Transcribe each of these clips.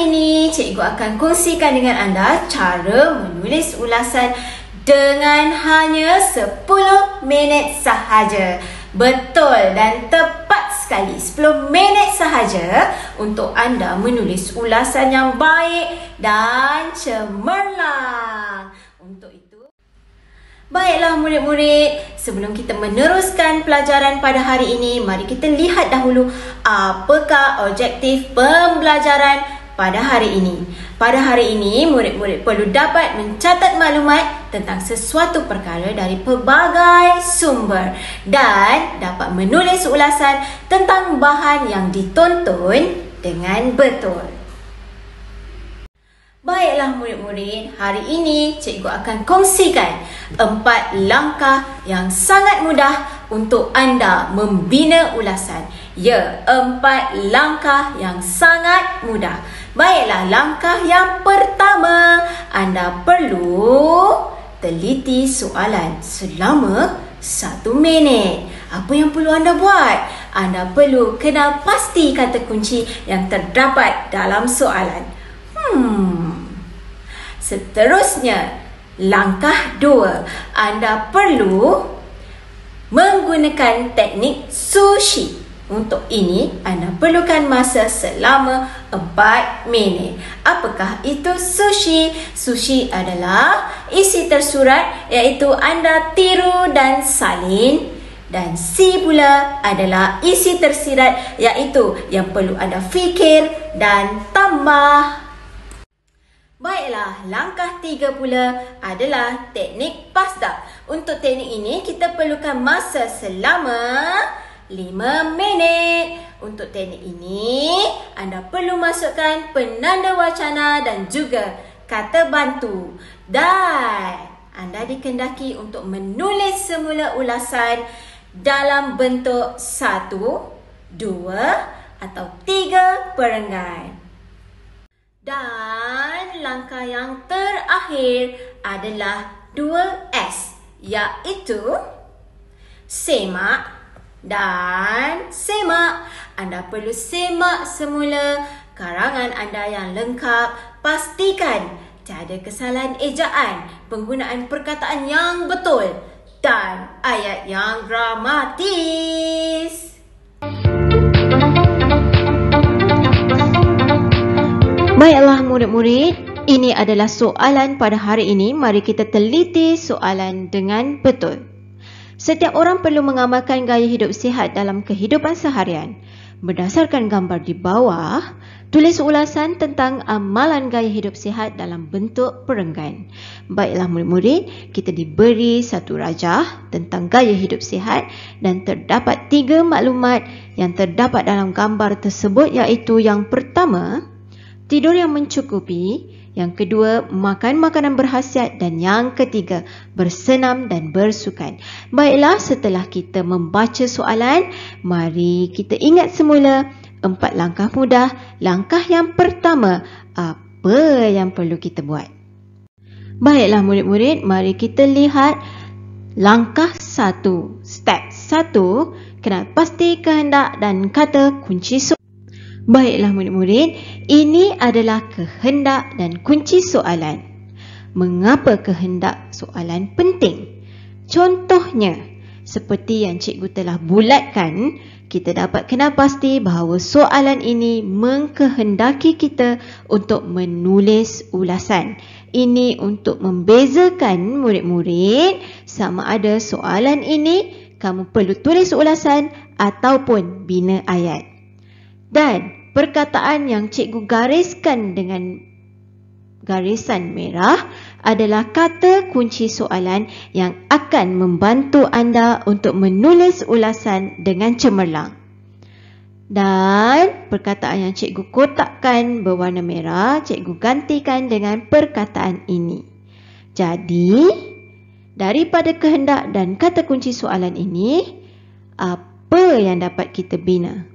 ini cikgu akan kongsikan dengan anda cara menulis ulasan dengan hanya 10 minit sahaja. Betul dan tepat sekali 10 minit sahaja untuk anda menulis ulasan yang baik dan cemerlang. Untuk itu Baiklah murid-murid, sebelum kita meneruskan pelajaran pada hari ini, mari kita lihat dahulu apakah objektif pembelajaran pada hari ini. Pada hari ini, murid-murid perlu dapat mencatat maklumat tentang sesuatu perkara dari pelbagai sumber dan dapat menulis ulasan tentang bahan yang ditonton dengan betul. Baiklah murid-murid, hari ini cikgu akan kongsikan empat langkah yang sangat mudah untuk anda membina ulasan. Ya, empat langkah yang sangat mudah. Baiklah, langkah yang pertama, anda perlu teliti soalan selama satu minit. Apa yang perlu anda buat? Anda perlu kenal pasti kata kunci yang terdapat dalam soalan. Hmm. Seterusnya, langkah dua. Anda perlu menggunakan teknik sushi. Untuk ini, anda perlukan masa selama 4 minit. Apakah itu sushi? Sushi adalah isi tersurat iaitu anda tiru dan salin. Dan si pula adalah isi tersirat iaitu yang perlu anda fikir dan tambah. Baiklah, langkah tiga pula adalah teknik pasta. Untuk teknik ini, kita perlukan masa selama Lima minit. Untuk teknik ini, anda perlu masukkan penanda wacana dan juga kata bantu. Dan anda dikendaki untuk menulis semula ulasan dalam bentuk satu, dua atau tiga perenggan. Dan langkah yang terakhir adalah 2S iaitu semak dan semak. Anda perlu semak semula karangan anda yang lengkap. Pastikan tiada kesalahan ejaan, penggunaan perkataan yang betul dan ayat yang gramatis. Baiklah murid-murid, ini adalah soalan pada hari ini. Mari kita teliti soalan dengan betul. Setiap orang perlu mengamalkan gaya hidup sihat dalam kehidupan seharian. Berdasarkan gambar di bawah, tulis ulasan tentang amalan gaya hidup sihat dalam bentuk perenggan. Baiklah murid-murid, kita diberi satu rajah tentang gaya hidup sihat dan terdapat tiga maklumat yang terdapat dalam gambar tersebut iaitu yang pertama, tidur yang mencukupi, yang kedua, makan makanan berhasiat dan yang ketiga, bersenam dan bersukan. Baiklah, setelah kita membaca soalan, mari kita ingat semula empat langkah mudah. Langkah yang pertama, apa yang perlu kita buat? Baiklah murid-murid, mari kita lihat langkah satu, step satu, kena pasti kehendak dan kata kunci soalan. Baiklah murid-murid, ini adalah kehendak dan kunci soalan. Mengapa kehendak soalan penting? Contohnya, seperti yang cikgu telah bulatkan, kita dapat kenal pasti bahawa soalan ini mengkehendaki kita untuk menulis ulasan. Ini untuk membezakan murid-murid sama ada soalan ini kamu perlu tulis ulasan ataupun bina ayat. Dan perkataan yang cikgu gariskan dengan garisan merah adalah kata kunci soalan yang akan membantu anda untuk menulis ulasan dengan cemerlang. Dan perkataan yang cikgu kotakkan berwarna merah, cikgu gantikan dengan perkataan ini. Jadi, daripada kehendak dan kata kunci soalan ini, apa yang dapat kita bina?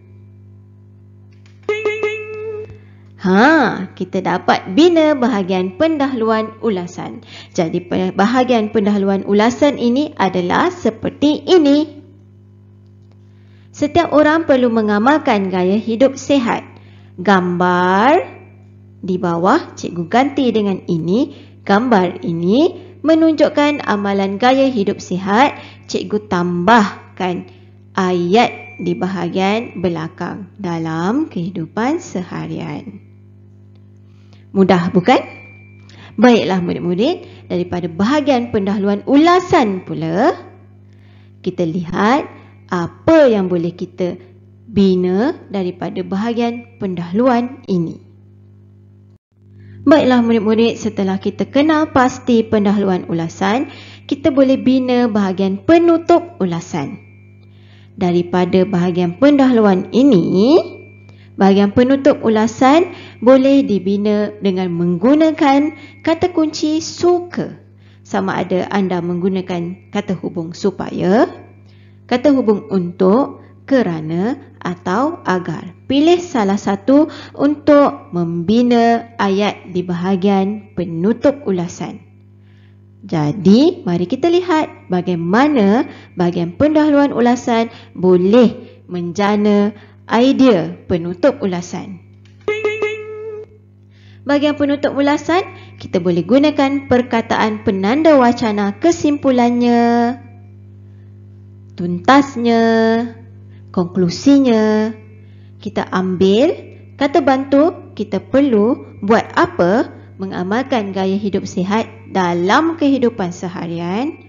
Ha, kita dapat bina bahagian pendahuluan ulasan. Jadi bahagian pendahuluan ulasan ini adalah seperti ini. Setiap orang perlu mengamalkan gaya hidup sehat. Gambar di bawah cikgu ganti dengan ini. Gambar ini menunjukkan amalan gaya hidup sehat. Cikgu tambahkan ayat di bahagian belakang dalam kehidupan seharian. Mudah bukan? Baiklah murid-murid, daripada bahagian pendahuluan ulasan pula, kita lihat apa yang boleh kita bina daripada bahagian pendahuluan ini. Baiklah murid-murid, setelah kita kenal pasti pendahuluan ulasan, kita boleh bina bahagian penutup ulasan. Daripada bahagian pendahuluan ini, Bahagian penutup ulasan boleh dibina dengan menggunakan kata kunci suka. Sama ada anda menggunakan kata hubung supaya, kata hubung untuk, kerana atau agar. Pilih salah satu untuk membina ayat di bahagian penutup ulasan. Jadi, mari kita lihat bagaimana bahagian pendahuluan ulasan boleh menjana idea penutup ulasan. Bagi yang penutup ulasan, kita boleh gunakan perkataan penanda wacana kesimpulannya, tuntasnya, konklusinya. Kita ambil kata bantu, kita perlu buat apa mengamalkan gaya hidup sihat dalam kehidupan seharian.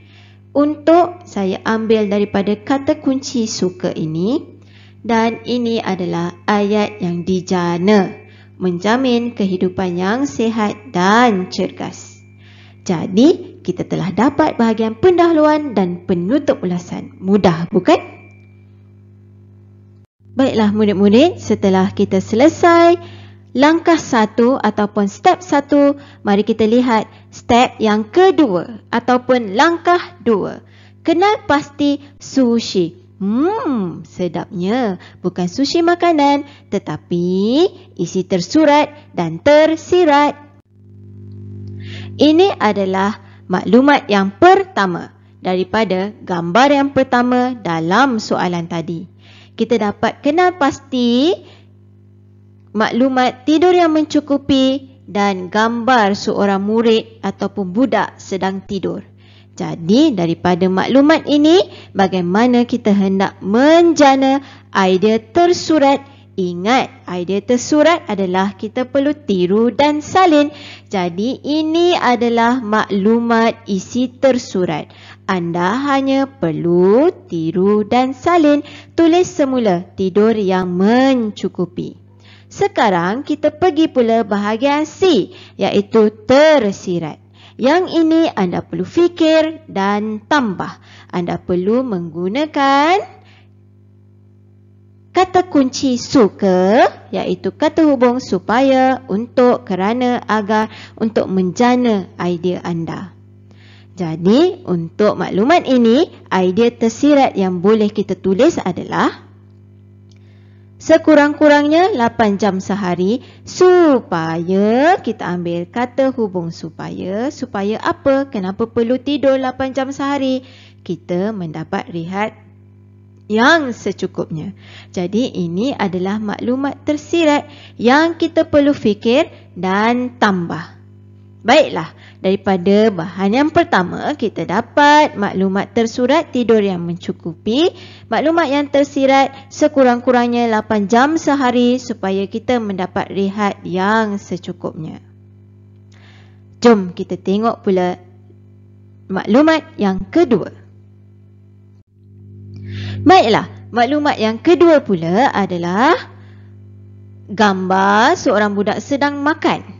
Untuk saya ambil daripada kata kunci suka ini, dan ini adalah ayat yang dijana menjamin kehidupan yang sehat dan cergas. Jadi, kita telah dapat bahagian pendahuluan dan penutup ulasan. Mudah, bukan? Baiklah, murid-murid, setelah kita selesai langkah satu ataupun step satu, mari kita lihat step yang kedua ataupun langkah dua. Kenal pasti sushi. Sushi. Hmm, sedapnya. Bukan sushi makanan, tetapi isi tersurat dan tersirat. Ini adalah maklumat yang pertama daripada gambar yang pertama dalam soalan tadi. Kita dapat kenal pasti maklumat tidur yang mencukupi dan gambar seorang murid ataupun budak sedang tidur. Jadi daripada maklumat ini bagaimana kita hendak menjana idea tersurat Ingat, idea tersurat adalah kita perlu tiru dan salin. Jadi, ini adalah maklumat isi tersurat. Anda hanya perlu tiru dan salin. Tulis semula tidur yang mencukupi. Sekarang, kita pergi pula bahagian C iaitu tersirat. Yang ini anda perlu fikir dan tambah. Anda perlu menggunakan kata kunci suka iaitu kata hubung supaya, untuk, kerana, agar untuk menjana idea anda. Jadi untuk maklumat ini, idea tersirat yang boleh kita tulis adalah sekurang-kurangnya 8 jam sehari supaya kita ambil kata hubung supaya supaya apa kenapa perlu tidur 8 jam sehari kita mendapat rehat yang secukupnya. Jadi ini adalah maklumat tersirat yang kita perlu fikir dan tambah. Baiklah Daripada bahan yang pertama, kita dapat maklumat tersurat tidur yang mencukupi, maklumat yang tersirat sekurang-kurangnya 8 jam sehari supaya kita mendapat rehat yang secukupnya. Jom kita tengok pula maklumat yang kedua. Baiklah, maklumat yang kedua pula adalah gambar seorang budak sedang makan.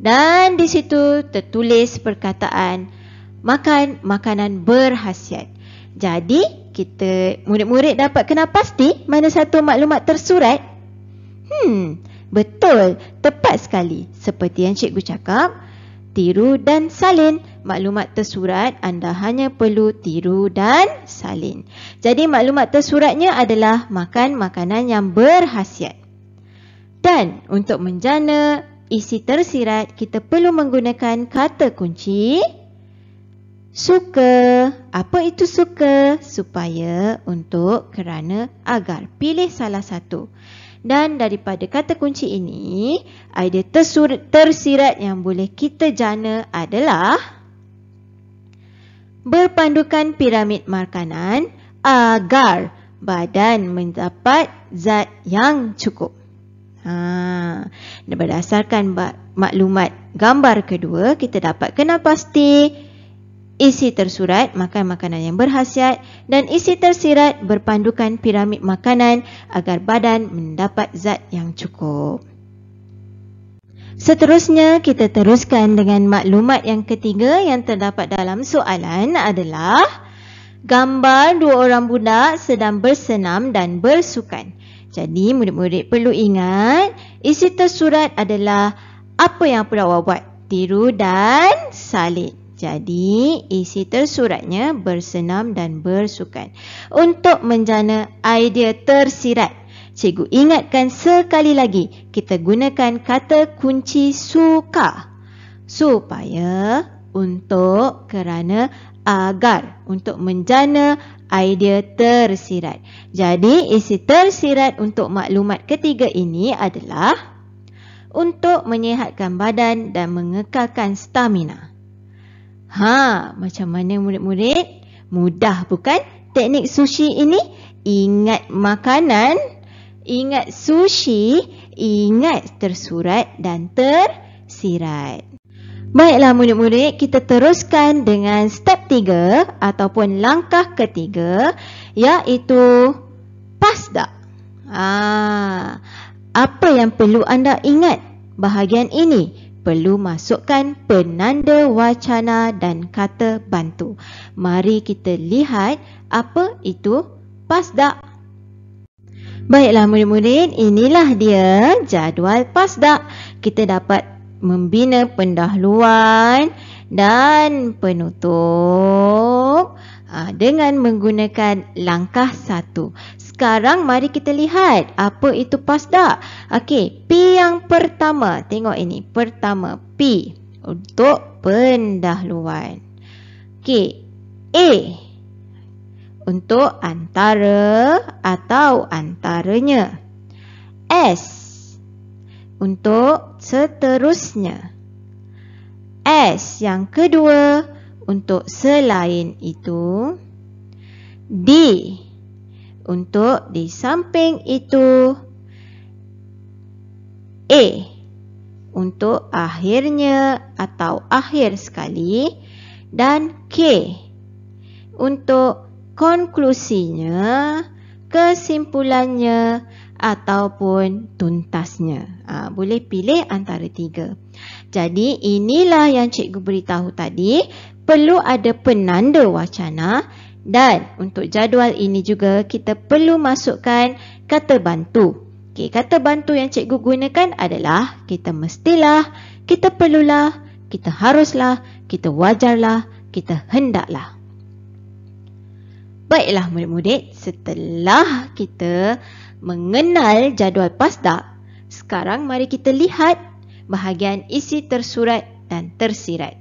Dan di situ tertulis perkataan makan makanan berhasiat. Jadi, kita murid-murid dapat kenal pasti mana satu maklumat tersurat? Hmm, betul. Tepat sekali. Seperti yang cikgu cakap, tiru dan salin. Maklumat tersurat anda hanya perlu tiru dan salin. Jadi, maklumat tersuratnya adalah makan makanan yang berhasiat. Dan untuk menjana isi tersirat kita perlu menggunakan kata kunci suka. Apa itu suka? Supaya, untuk, kerana, agar. Pilih salah satu. Dan daripada kata kunci ini, idea tersur- tersirat yang boleh kita jana adalah berpandukan piramid makanan agar badan mendapat zat yang cukup. Ha, berdasarkan maklumat gambar kedua, kita dapat kenal pasti isi tersurat makan makanan yang berhasiat dan isi tersirat berpandukan piramid makanan agar badan mendapat zat yang cukup. Seterusnya, kita teruskan dengan maklumat yang ketiga yang terdapat dalam soalan adalah gambar dua orang budak sedang bersenam dan bersukan. Jadi murid-murid perlu ingat isi tersurat adalah apa yang perlu awak buat. Tiru dan salit. Jadi isi tersuratnya bersenam dan bersukan. Untuk menjana idea tersirat. Cikgu ingatkan sekali lagi kita gunakan kata kunci suka. Supaya untuk kerana agar uh, untuk menjana idea tersirat. Jadi isi tersirat untuk maklumat ketiga ini adalah untuk menyehatkan badan dan mengekalkan stamina. Ha, macam mana murid-murid? Mudah bukan teknik sushi ini? Ingat makanan, ingat sushi, ingat tersurat dan tersirat. Baiklah murid-murid, kita teruskan dengan step 3 ataupun langkah ketiga iaitu PASDA. Ah, ha. apa yang perlu anda ingat bahagian ini? Perlu masukkan penanda wacana dan kata bantu. Mari kita lihat apa itu PASDA. Baiklah murid-murid, inilah dia jadual PASDA. Kita dapat membina pendahuluan dan penutup ha, dengan menggunakan langkah satu. Sekarang mari kita lihat apa itu pasda. Okey, P yang pertama. Tengok ini. Pertama, P untuk pendahuluan. Okey, A untuk antara atau antaranya. S untuk seterusnya. S yang kedua untuk selain itu. D untuk di samping itu. E untuk akhirnya atau akhir sekali. Dan K untuk konklusinya, kesimpulannya ataupun tuntasnya. Ha, boleh pilih antara tiga. Jadi inilah yang cikgu beritahu tadi, perlu ada penanda wacana dan untuk jadual ini juga kita perlu masukkan kata bantu. Okey, kata bantu yang cikgu gunakan adalah kita mestilah, kita perlulah, kita haruslah, kita wajarlah, kita hendaklah. Baiklah murid-murid, setelah kita mengenal jadual pasda. Sekarang mari kita lihat bahagian isi tersurat dan tersirat.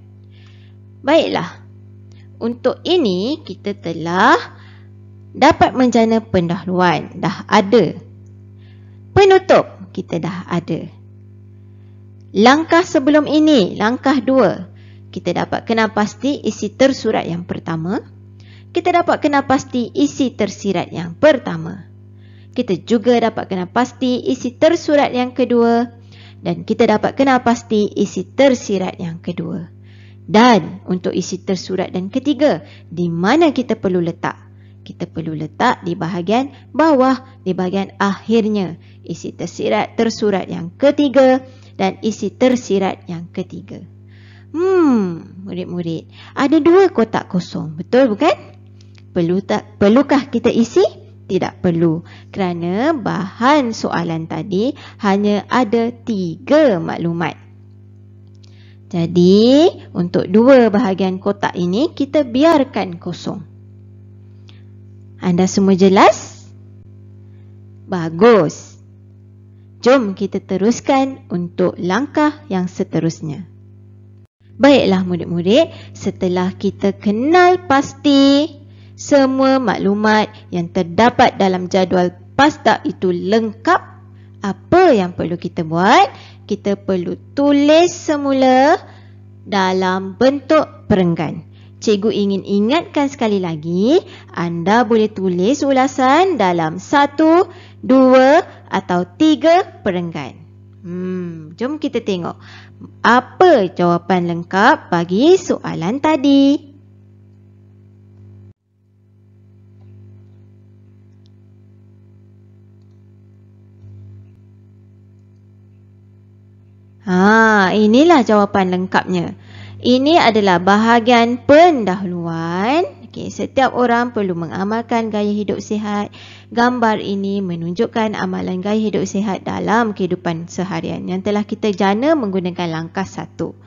Baiklah. Untuk ini kita telah dapat menjana pendahuluan. Dah ada. Penutup kita dah ada. Langkah sebelum ini, langkah dua. Kita dapat kenal pasti isi tersurat yang pertama. Kita dapat kenal pasti isi tersirat yang pertama kita juga dapat kenal pasti isi tersurat yang kedua dan kita dapat kenal pasti isi tersirat yang kedua. Dan untuk isi tersurat dan ketiga, di mana kita perlu letak? Kita perlu letak di bahagian bawah, di bahagian akhirnya. Isi tersirat, tersurat yang ketiga dan isi tersirat yang ketiga. Hmm, murid-murid, ada dua kotak kosong, betul bukan? Perlu tak, perlukah kita isi? Isi tidak perlu kerana bahan soalan tadi hanya ada tiga maklumat. Jadi, untuk dua bahagian kotak ini, kita biarkan kosong. Anda semua jelas? Bagus. Jom kita teruskan untuk langkah yang seterusnya. Baiklah, murid-murid. Setelah kita kenal pasti semua maklumat yang terdapat dalam jadual pasta itu lengkap, apa yang perlu kita buat? Kita perlu tulis semula dalam bentuk perenggan. Cikgu ingin ingatkan sekali lagi, anda boleh tulis ulasan dalam satu, dua atau tiga perenggan. Hmm, jom kita tengok apa jawapan lengkap bagi soalan tadi. Ah, inilah jawapan lengkapnya. Ini adalah bahagian pendahuluan. Okey, setiap orang perlu mengamalkan gaya hidup sihat. Gambar ini menunjukkan amalan gaya hidup sihat dalam kehidupan seharian yang telah kita jana menggunakan langkah satu.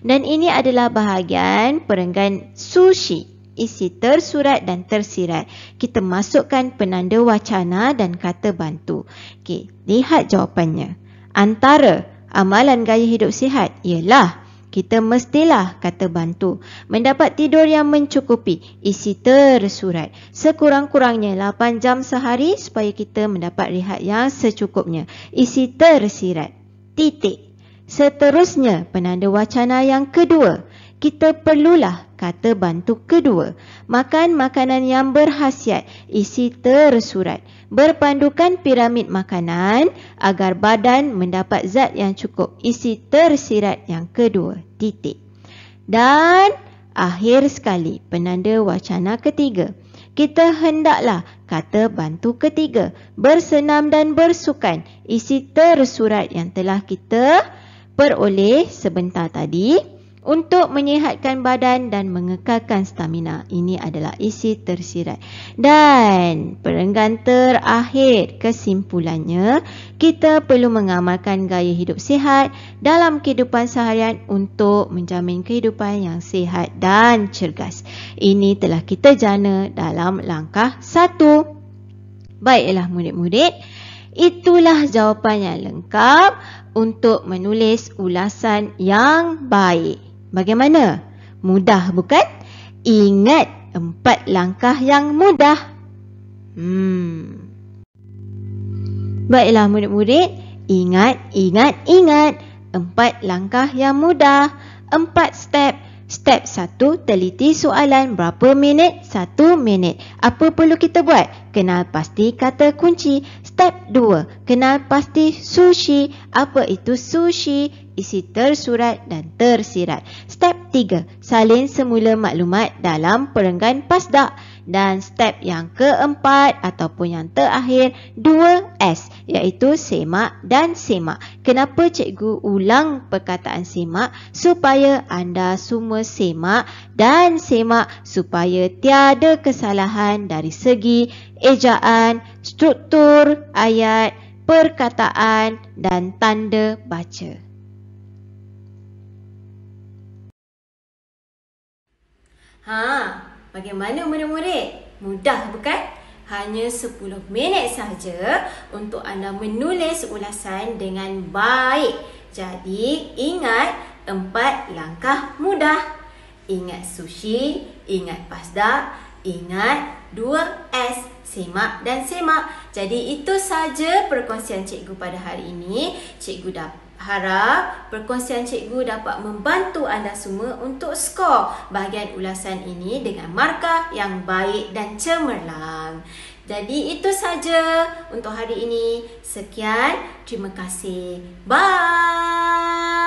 Dan ini adalah bahagian perenggan sushi. Isi tersurat dan tersirat. Kita masukkan penanda wacana dan kata bantu. Okey, lihat jawapannya. Antara Amalan gaya hidup sihat ialah kita mestilah kata bantu mendapat tidur yang mencukupi isi tersurat sekurang-kurangnya 8 jam sehari supaya kita mendapat rehat yang secukupnya isi tersirat titik seterusnya penanda wacana yang kedua kita perlulah kata bantu kedua makan makanan yang berhasiat isi tersurat berpandukan piramid makanan agar badan mendapat zat yang cukup isi tersirat yang kedua titik. Dan akhir sekali penanda wacana ketiga. Kita hendaklah kata bantu ketiga bersenam dan bersukan isi tersurat yang telah kita peroleh sebentar tadi untuk menyehatkan badan dan mengekalkan stamina. Ini adalah isi tersirat. Dan perenggan terakhir kesimpulannya, kita perlu mengamalkan gaya hidup sihat dalam kehidupan seharian untuk menjamin kehidupan yang sihat dan cergas. Ini telah kita jana dalam langkah satu. Baiklah murid-murid, itulah jawapan yang lengkap untuk menulis ulasan yang baik. Bagaimana? Mudah bukan? Ingat empat langkah yang mudah. Hmm. Baiklah murid-murid, ingat, ingat, ingat empat langkah yang mudah. Empat step. Step satu teliti soalan berapa minit? Satu minit. Apa perlu kita buat? Kenal pasti kata kunci. Step dua, kenal pasti sushi. Apa itu sushi? isi tersurat dan tersirat. Step 3, salin semula maklumat dalam perenggan PASDA. Dan step yang keempat ataupun yang terakhir, 2S iaitu semak dan semak. Kenapa cikgu ulang perkataan semak? Supaya anda semua semak dan semak supaya tiada kesalahan dari segi ejaan, struktur, ayat, perkataan dan tanda baca. Ha, bagaimana murid-murid? Mudah bukan? Hanya 10 minit sahaja untuk anda menulis ulasan dengan baik. Jadi ingat empat langkah mudah. Ingat sushi, ingat pasta. Ingat dua s Simak dan simak Jadi itu saja perkongsian cikgu pada hari ini Cikgu dah harap perkongsian cikgu dapat membantu anda semua Untuk skor bahagian ulasan ini Dengan markah yang baik dan cemerlang Jadi itu saja untuk hari ini Sekian, terima kasih Bye